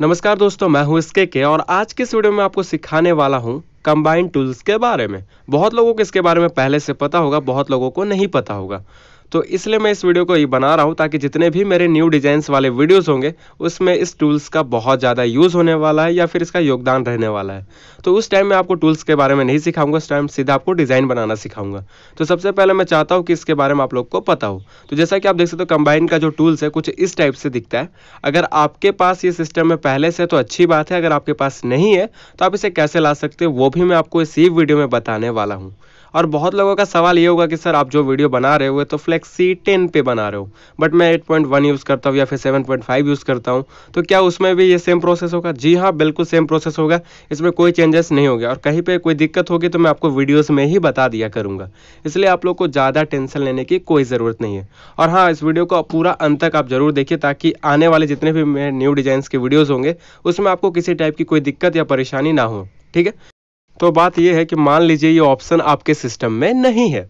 नमस्कार दोस्तों मैं हूं इसके के और आज के इस वीडियो में आपको सिखाने वाला हूं कंबाइंड टूल्स के बारे में बहुत लोगों को इसके बारे में पहले से पता होगा बहुत लोगों को नहीं पता होगा तो इसलिए मैं इस वीडियो को ये बना रहा हूँ ताकि जितने भी मेरे न्यू डिजाइंस वाले वीडियोस होंगे उसमें इस टूल्स का बहुत ज़्यादा यूज़ होने वाला है या फिर इसका योगदान रहने वाला है तो उस टाइम मैं आपको टूल्स के बारे में नहीं सिखाऊंगा उस टाइम सीधा आपको डिज़ाइन बनाना सिखाऊंगा तो सबसे पहले मैं चाहता हूँ कि इसके बारे में आप लोग को पता हो तो जैसा कि आप देख सकते हो कंबाइन का जो टूल्स है कुछ इस टाइप से दिखता है अगर आपके पास ये सिस्टम है पहले से तो अच्छी बात है अगर आपके पास नहीं है तो आप इसे कैसे ला सकते हो वो भी मैं आपको इसी वीडियो में बताने वाला हूँ और बहुत लोगों का सवाल ये होगा कि सर आप जो वीडियो बना रहे हो तो फ्लेक्सी टेन पे बना रहे हो बट मैं एट पॉइंट वन यूज़ करता हूँ या फिर सेवन पॉइंट फाइव यूज़ करता हूँ तो क्या उसमें भी ये सेम प्रोसेस होगा जी हाँ बिल्कुल सेम प्रोसेस होगा इसमें कोई चेंजेस नहीं होगा और कहीं पर कोई दिक्कत होगी तो मैं आपको वीडियोज़ में ही बता दिया करूँगा इसलिए आप लोग को ज़्यादा टेंशन लेने की कोई ज़रूरत नहीं है और हाँ इस वीडियो को पूरा अंत तक आप ज़रूर देखिए ताकि आने वाले जितने भी मेरे न्यू डिज़ाइन के वीडियोज़ होंगे उसमें आपको किसी टाइप की कोई दिक्कत या परेशानी ना हो ठीक है तो बात यह है कि मान लीजिए ये ऑप्शन आपके सिस्टम में नहीं है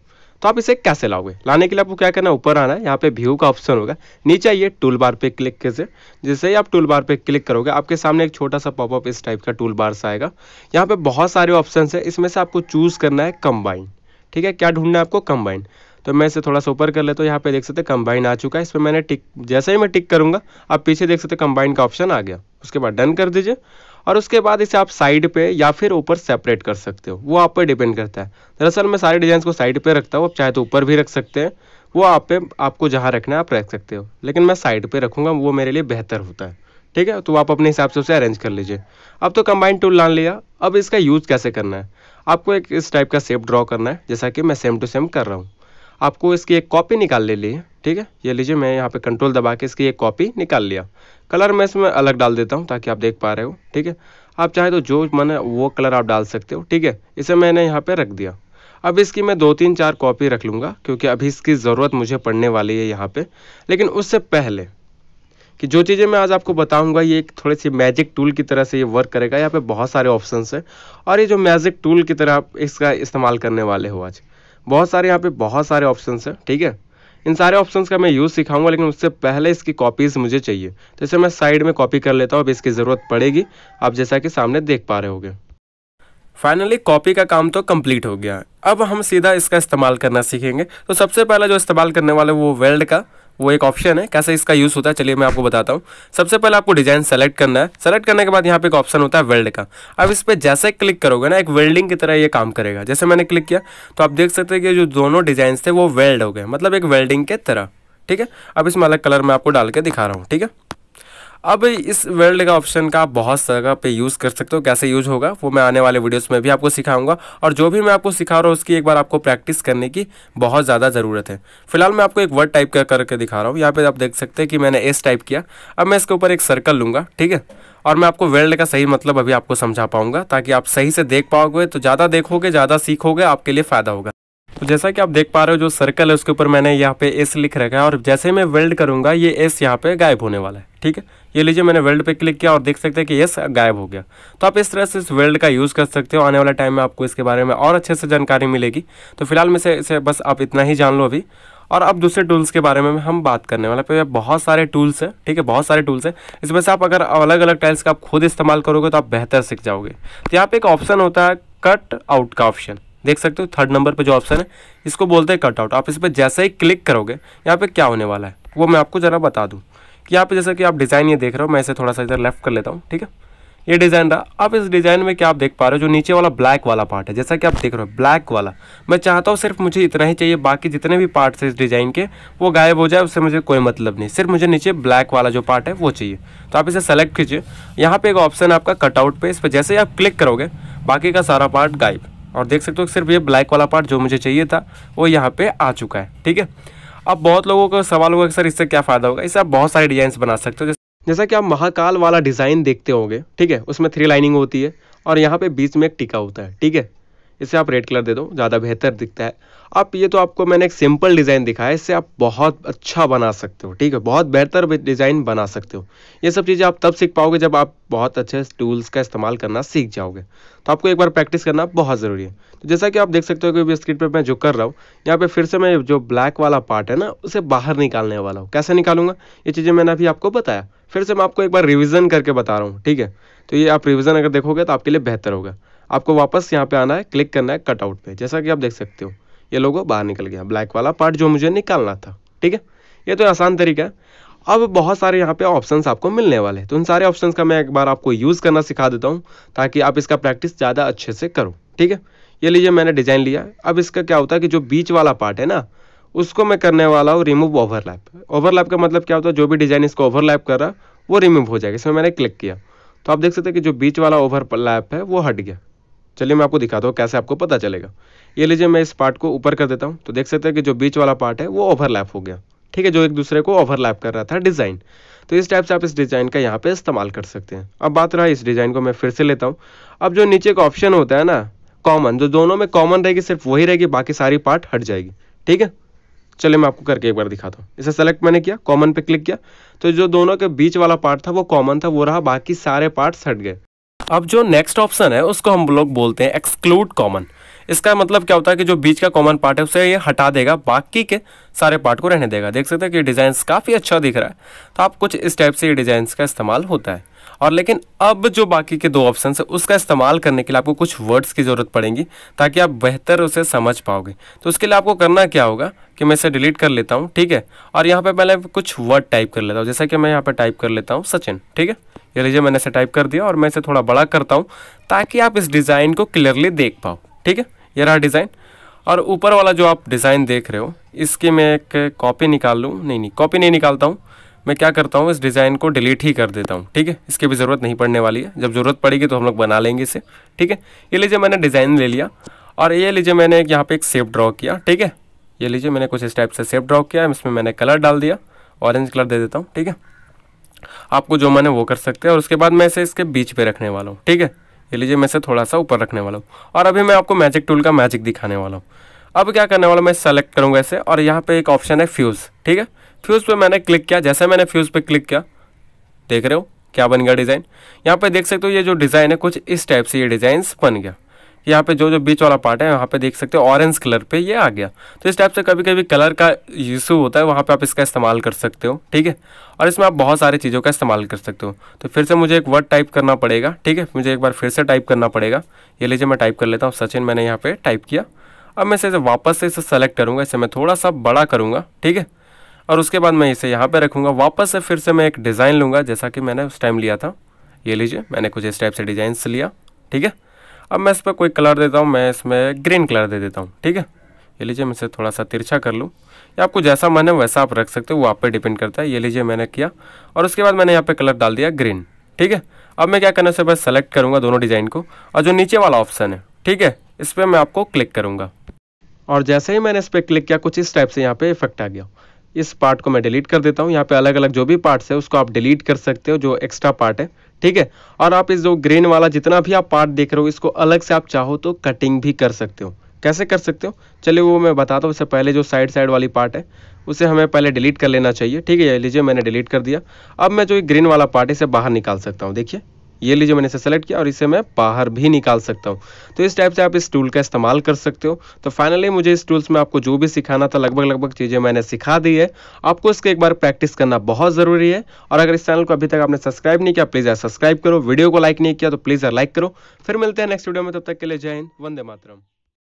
तो आप इसे कैसे लाओगे लाने के लिए आपको क्या करना है ऊपर आना है यहाँ पे व्यू का ऑप्शन होगा नीचे आइए टूल बार पे क्लिक कीजिए जैसे ही आप टूल बार पे क्लिक करोगे आपके सामने एक छोटा सा पॉपअप इस टाइप का टूल बार आएगा यहाँ पे बहुत सारे ऑप्शन है इसमें से आपको चूज़ करना है कंबाइन ठीक है क्या ढूंढना है आपको कंबाइन तो मैं इसे थोड़ा सा ऊपर कर लेता तो यहाँ पे देख सकते कंबाइन आ चुका है इस पर मैंने टिक जैसे ही मैं टिक करूंगा आप पीछे देख सकते कंबाइन का ऑप्शन आ गया उसके बाद डन कर दीजिए और उसके बाद इसे आप साइड पे या फिर ऊपर सेपरेट कर सकते हो वो आप पे डिपेंड करता है दरअसल मैं सारे डिजाइन को साइड पे रखता हूँ आप चाहे तो ऊपर भी रख सकते हैं वो आप पे आपको जहाँ रखना है आप रख सकते हो लेकिन मैं साइड पे रखूँगा वो मेरे लिए बेहतर होता है ठीक है तो आप अपने हिसाब से उसे अरेंज कर लीजिए अब तो कंबाइंड टूल लान लिया अब इसका यूज़ कैसे करना है आपको एक इस टाइप का सेप ड्रॉ करना है जैसा कि मैं सेम टू सेम कर रहा हूँ आपको इसकी एक कॉपी निकाल ले ली है ठीक है ये लीजिए मैं यहाँ पे कंट्रोल दबा के इसकी एक कॉपी निकाल लिया कलर मैं इसमें अलग डाल देता हूँ ताकि आप देख पा रहे हो ठीक है आप चाहे तो जो मन है वो कलर आप डाल सकते हो ठीक है इसे मैंने यहाँ पे रख दिया अब इसकी मैं दो तीन चार कॉपी रख लूँगा क्योंकि अभी इसकी ज़रूरत मुझे पड़ने वाली है यहाँ पर लेकिन उससे पहले कि जो चीज़ें मैं आज आपको बताऊंगा ये एक थोड़ी सी मैजिक टूल की तरह से ये वर्क करेगा यहाँ पे बहुत सारे ऑप्शंस हैं और ये जो मैजिक टूल की तरह आप इसका इस्तेमाल करने वाले हो आज बहुत सारे यहाँ पे बहुत सारे ऑप्शंस हैं ठीक है इन सारे ऑप्शंस का मैं यूज़ सिखाऊंगा लेकिन उससे पहले इसकी कॉपीज़ मुझे चाहिए तो इसे मैं साइड में कॉपी कर लेता हूँ अब इसकी ज़रूरत पड़ेगी आप जैसा कि सामने देख पा रहे हो फाइनली कॉपी का काम तो कंप्लीट हो गया अब हम सीधा इसका इस्तेमाल करना सीखेंगे तो सबसे पहला जो इस्तेमाल करने वाले वो वेल्ड का वो एक ऑप्शन है कैसे इसका यूज़ होता है चलिए मैं आपको बताता हूँ सबसे पहले आपको डिज़ाइन सेलेक्ट करना है सेलेक्ट करने के बाद यहाँ पे एक ऑप्शन होता है वेल्ड का अब इस पर जैसे क्लिक करोगे ना एक वेल्डिंग की तरह ये काम करेगा जैसे मैंने क्लिक किया तो आप देख सकते हैं कि जो दोनों डिज़ाइन थे वो वेल्ड हो गए मतलब एक वेल्डिंग के तरह ठीक है अब इसमें अलग कलर में आपको डाल के दिखा रहा हूँ ठीक है अब इस वेल्ड का ऑप्शन का आप बहुत जगह पे यूज़ कर सकते हो कैसे यूज होगा वो मैं आने वाले वीडियोस में भी आपको सिखाऊंगा और जो भी मैं आपको सिखा रहा हूँ उसकी एक बार आपको प्रैक्टिस करने की बहुत ज़्यादा ज़रूरत है फिलहाल मैं आपको एक वर्ड टाइप का करके दिखा रहा हूँ यहाँ पे आप देख सकते हैं कि मैंने एस टाइप किया अब मैं इसके ऊपर एक सर्कल लूँगा ठीक है और मैं आपको वर्ल्ड का सही मतलब अभी आपको समझा पाऊँगा ताकि आप सही से देख पाओगे तो ज़्यादा देखोगे ज़्यादा सीखोगे आपके लिए फ़ायदा होगा तो जैसा कि आप देख पा रहे हो जो सर्कल है उसके ऊपर मैंने यहाँ पे एस लिख रखा है और जैसे मैं वेल्ड करूँगा ये एस यहाँ पे गायब होने वाला है ठीक है ये लीजिए मैंने वेल्ड पे क्लिक किया और देख सकते हैं कि यस गायब हो गया तो आप इस तरह से इस वेल्ड का यूज़ कर सकते हो आने वाले टाइम में आपको इसके बारे में और अच्छे से जानकारी मिलेगी तो फिलहाल में से, इसे बस आप इतना ही जान लो अभी और अब दूसरे टूल्स के बारे में हम बात करने वाले पे बहुत सारे टूल्स हैं ठीक है बहुत सारे टूल्स हैं इसमें से आप अगर अलग अलग टाइल्स का आप खुद इस्तेमाल करोगे तो आप बेहतर सीख जाओगे तो यहाँ पे एक ऑप्शन होता है कट आउट का ऑप्शन देख सकते हो थर्ड नंबर पर जो ऑप्शन है इसको बोलते हैं कटआउट आप इस पर जैसे ही क्लिक करोगे यहाँ पर क्या होने वाला है वो मैं आपको ज़रा बता दूँ कि यहाँ पर जैसा कि आप डिज़ाइन ये देख रहे हो मैं इसे थोड़ा सा इधर लेफ्ट कर लेता हूँ ठीक है ये डिज़ाइन रहा अब इस डिज़ाइन में क्या आप देख पा रहे हो जो नीचे वाला ब्लैक वाला पार्ट है जैसा कि आप देख रहे हो ब्लैक वाला मैं चाहता हूँ सिर्फ मुझे इतना ही चाहिए बाकी जितने भी पार्ट्स हैं इस डिज़ाइन के वो गायब हो जाए उससे मुझे कोई मतलब नहीं सिर्फ मुझे नीचे ब्लैक वाला जो पार्ट है वो चाहिए तो आप इसे सेलेक्ट कीजिए यहाँ पर एक ऑप्शन है आपका कटआउट पर इस पर जैसे ही आप क्लिक करोगे बाकी का सारा पार्ट गायब और देख सकते हो सिर्फ ये ब्लैक वाला पार्ट जो मुझे चाहिए था वो यहाँ पे आ चुका है ठीक है अब बहुत लोगों का सवाल होगा कि सर इससे क्या फ़ायदा होगा इससे आप बहुत सारे डिजाइन बना सकते हो जैसा कि आप महाकाल वाला डिज़ाइन देखते होंगे ठीक है उसमें थ्री लाइनिंग होती है और यहाँ पे बीच में एक टीका होता है ठीक है इसे आप रेड कलर दे दो ज़्यादा बेहतर दिखता है आप ये तो आपको मैंने एक सिंपल डिज़ाइन दिखाया इससे आप बहुत अच्छा बना सकते हो ठीक है बहुत बेहतर डिज़ाइन बना सकते हो ये सब चीज़ें आप तब सीख पाओगे जब आप बहुत अच्छे टूल्स का इस्तेमाल करना सीख जाओगे तो आपको एक बार प्रैक्टिस करना बहुत ज़रूरी है तो जैसा कि आप देख सकते हो कि स्क्रीन पर मैं जो कर रहा हूँ यहाँ पर फिर से मैं जो ब्लैक वाला पार्ट है ना उसे बाहर निकालने वाला हूँ कैसे निकालूंगा ये चीज़ें मैंने अभी आपको बताया फिर से मैं आपको एक बार रिविज़न करके बता रहा हूँ ठीक है तो ये आप रिविज़न अगर देखोगे तो आपके लिए बेहतर होगा आपको वापस यहाँ पे आना है क्लिक करना है कटआउट पे जैसा कि आप देख सकते हो ये लोगो बाहर निकल गया ब्लैक वाला पार्ट जो मुझे निकालना था ठीक है ये तो आसान तरीका है अब बहुत सारे यहाँ पे ऑप्शन आपको मिलने वाले तो उन सारे ऑप्शन का मैं एक बार आपको यूज़ करना सिखा देता हूँ ताकि आप इसका प्रैक्टिस ज़्यादा अच्छे से करो ठीक है ये लीजिए मैंने डिज़ाइन लिया अब इसका क्या होता है कि जो बीच वाला पार्ट है ना उसको मैं करने वाला हूँ रिमूव ओवरलैप ओवरलैप का मतलब क्या होता है जो भी डिज़ाइन इसको ओवरलैप कर रहा वो रिमूव हो जाएगा इसमें मैंने क्लिक किया तो आप देख सकते हैं कि जो बीच वाला ओवरलैप है वो हट गया चलिए मैं आपको दिखाता हूँ कैसे आपको पता चलेगा ये लीजिए मैं इस पार्ट को ऊपर कर देता हूँ तो देख सकते हैं कि जो बीच वाला पार्ट है वो ओवरलैप हो गया ठीक है जो एक दूसरे को ओवरलैप कर रहा था डिज़ाइन तो इस टाइप से आप इस डिज़ाइन का यहाँ पे इस्तेमाल कर सकते हैं अब बात रहा इस डिज़ाइन को मैं फिर से लेता हूँ अब जो नीचे का ऑप्शन होता है ना कॉमन जो दोनों में कॉमन रहेगी सिर्फ वही रहेगी बाकी सारी पार्ट हट जाएगी ठीक है चलिए मैं आपको करके एक बार दिखाता हूँ इसे सेलेक्ट मैंने किया कॉमन पे क्लिक किया तो जो दोनों के बीच वाला पार्ट था वो कॉमन था वो रहा बाकी सारे पार्ट्स हट गए अब जो नेक्स्ट ऑप्शन है उसको हम लोग बोलते हैं एक्सक्लूड कॉमन इसका मतलब क्या होता है कि जो बीच का कॉमन पार्ट है उसे ये हटा देगा बाकी के सारे पार्ट को रहने देगा देख सकते हैं कि डिज़ाइंस काफ़ी अच्छा दिख रहा है तो आप कुछ इस टाइप से ये डिज़ाइंस का इस्तेमाल होता है और लेकिन अब जो बाकी के दो ऑप्शन है उसका इस्तेमाल करने के लिए आपको कुछ वर्ड्स की ज़रूरत पड़ेगी ताकि आप बेहतर उसे समझ पाओगे तो उसके लिए आपको करना क्या होगा कि मैं इसे डिलीट कर लेता हूँ ठीक है और यहाँ पर पहले कुछ वर्ड टाइप कर लेता हूँ जैसा कि मैं यहाँ पर टाइप कर लेता हूँ सचिन ठीक है ये लीजिए मैंने इसे टाइप कर दिया और मैं इसे थोड़ा बड़ा करता हूँ ताकि आप इस डिज़ाइन को क्लियरली देख पाओ ठीक है ये रहा डिज़ाइन और ऊपर वाला जो आप डिज़ाइन देख रहे हो इसकी मैं एक कॉपी निकाल लूँ नहीं नहीं कॉपी नहीं निकालता हूँ मैं क्या करता हूँ इस डिज़ाइन को डिलीट ही कर देता हूँ ठीक है इसकी भी ज़रूरत नहीं पड़ने वाली है जब ज़रूरत पड़ेगी तो हम लोग बना लेंगे इसे ठीक है ये लीजिए मैंने डिज़ाइन ले लिया और ये लीजिए मैंने एक यहाँ पे एक सेप ड्रॉ किया ठीक है ये लीजिए मैंने कुछ इस टाइप से सेप ड्रॉ किया इसमें मैंने कलर डाल दिया ऑरेंज कलर दे देता हूँ ठीक है आपको जो मन है वो कर सकते हैं और उसके बाद मैं इसे इसके बीच पे रखने वाला हूँ ठीक है ये लीजिए मैं इसे थोड़ा सा ऊपर रखने वाला हूँ और अभी मैं आपको मैजिक टूल का मैजिक दिखाने वाला हूँ अब क्या करने वाला मैं सेलेक्ट करूँगा इसे और यहाँ पर एक ऑप्शन है फ्यूज़ ठीक है फ्यूज़ पर मैंने क्लिक किया जैसे मैंने फ्यूज़ पर क्लिक किया देख रहे हो क्या बन गया डिज़ाइन यहाँ पर देख सकते हो ये जो डिज़ाइन है कुछ इस टाइप से ये डिज़ाइंस बन गया यहाँ पे जो जो बीच वाला पार्ट है यहाँ पे देख सकते हो ऑरेंज कलर पे ये आ गया तो इस टाइप से कभी कभी कलर का इशू होता है वहाँ पे आप इसका इस्तेमाल कर सकते हो ठीक है और इसमें आप बहुत सारी चीज़ों का इस्तेमाल कर सकते हो तो फिर से मुझे एक वर्ड टाइप करना पड़ेगा ठीक है मुझे एक बार फिर से टाइप करना पड़ेगा ये लीजिए मैं टाइप कर लेता हूँ सचिन मैंने यहाँ पर टाइप किया अब मैं इसे वापस से इसे सेलेक्ट करूँगा इसे मैं थोड़ा सा बड़ा करूँगा ठीक है और उसके बाद मैं इसे यहाँ पर रखूँगा वापस से फिर से मैं एक डिज़ाइन लूँगा जैसा कि मैंने उस टाइम लिया था ये लीजिए मैंने कुछ इस टाइप से डिज़ाइन लिया ठीक है अब मैं इस पर कोई कलर देता हूँ मैं इसमें ग्रीन कलर दे देता हूँ ठीक है ये लीजिए मैं इसे थोड़ा सा तिरछा कर लूँ या आपको जैसा मन है वैसा आप रख सकते हो वो आप पे डिपेंड करता है ये लीजिए मैंने किया और उसके बाद मैंने यहाँ पे कलर डाल दिया ग्रीन ठीक है अब मैं क्या करने से बस सेलेक्ट करूँगा दोनों डिज़ाइन को और जो नीचे वाला ऑप्शन है ठीक है इस पर मैं आपको क्लिक करूँगा और जैसे ही मैंने इस पर क्लिक किया कुछ इस टाइप से यहाँ पे इफेक्ट आ गया इस पार्ट को मैं डिलीट कर देता हूँ यहाँ पे अलग अलग जो भी पार्ट्स है उसको आप डिलीट कर सकते हो जो एक्स्ट्रा पार्ट है ठीक है और आप इस जो ग्रेन वाला जितना भी आप पार्ट देख रहे हो इसको अलग से आप चाहो तो कटिंग भी कर सकते हो कैसे कर सकते हो चलिए वो मैं बताता हूँ उससे पहले जो साइड साइड वाली पार्ट है उसे हमें पहले डिलीट कर लेना चाहिए ठीक है लीजिए मैंने डिलीट कर दिया अब मैं जो ग्रीन वाला पार्ट इसे बाहर निकाल सकता हूँ देखिए ये लीजिए मैंने इसे सेलेक्ट किया और इसे मैं बाहर भी निकाल सकता हूँ तो इस टाइप से आप इस टूल का इस्तेमाल कर सकते हो तो फाइनली मुझे इस टूल्स में आपको जो भी सिखाना था लगभग लगभग चीज़ें मैंने सिखा दी है आपको इसके एक बार प्रैक्टिस करना बहुत ज़रूरी है और अगर इस चैनल को अभी तक आपने सब्सक्राइब नहीं किया प्लीज़ यार सब्सक्राइब करो वीडियो को लाइक नहीं किया तो प्लीज़ यार लाइक करो फिर मिलते हैं नेक्स्ट वीडियो में तब तक के लिए जय हिंद वंदे मातरम